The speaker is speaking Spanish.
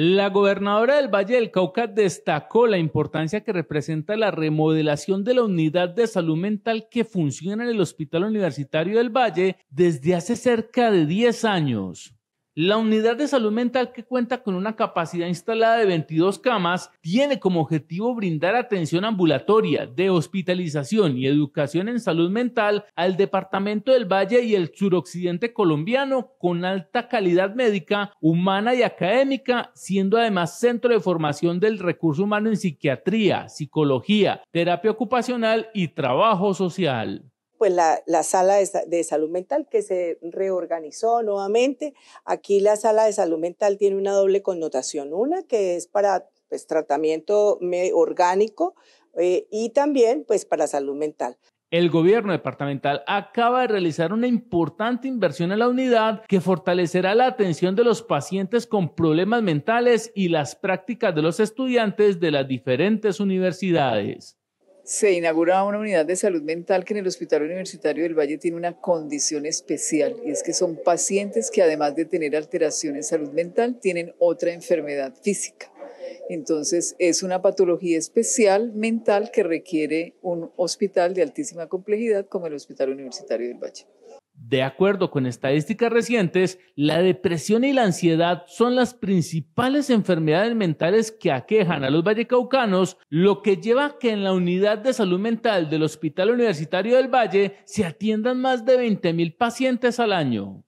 La gobernadora del Valle del Cauca destacó la importancia que representa la remodelación de la unidad de salud mental que funciona en el Hospital Universitario del Valle desde hace cerca de 10 años. La unidad de salud mental que cuenta con una capacidad instalada de 22 camas tiene como objetivo brindar atención ambulatoria, de hospitalización y educación en salud mental al departamento del Valle y el suroccidente colombiano con alta calidad médica, humana y académica, siendo además centro de formación del recurso humano en psiquiatría, psicología, terapia ocupacional y trabajo social pues la, sala de, salud mental que se reorganizó nuevamente. Aquí la sala de salud mental tiene una doble connotación, una que es para pues, tratamiento orgánico eh, y también pues para salud mental. El gobierno departamental acaba de realizar una importante inversión en la unidad que fortalecerá la atención de los pacientes con problemas mentales y las prácticas de los estudiantes de las diferentes universidades se inaugura una unidad de salud mental que en el Hospital Universitario del Valle tiene una condición especial y es que son pacientes que además de tener alteraciones en salud mental tienen otra enfermedad física. Entonces es una patología especial mental que requiere un hospital de altísima complejidad como el Hospital Universitario del Valle. De acuerdo con estadísticas recientes, la depresión y la ansiedad son las principales enfermedades mentales que aquejan a los vallecaucanos, lo que lleva a que en la unidad de salud mental del Hospital Universitario del Valle se atiendan más de 20.000 pacientes al año.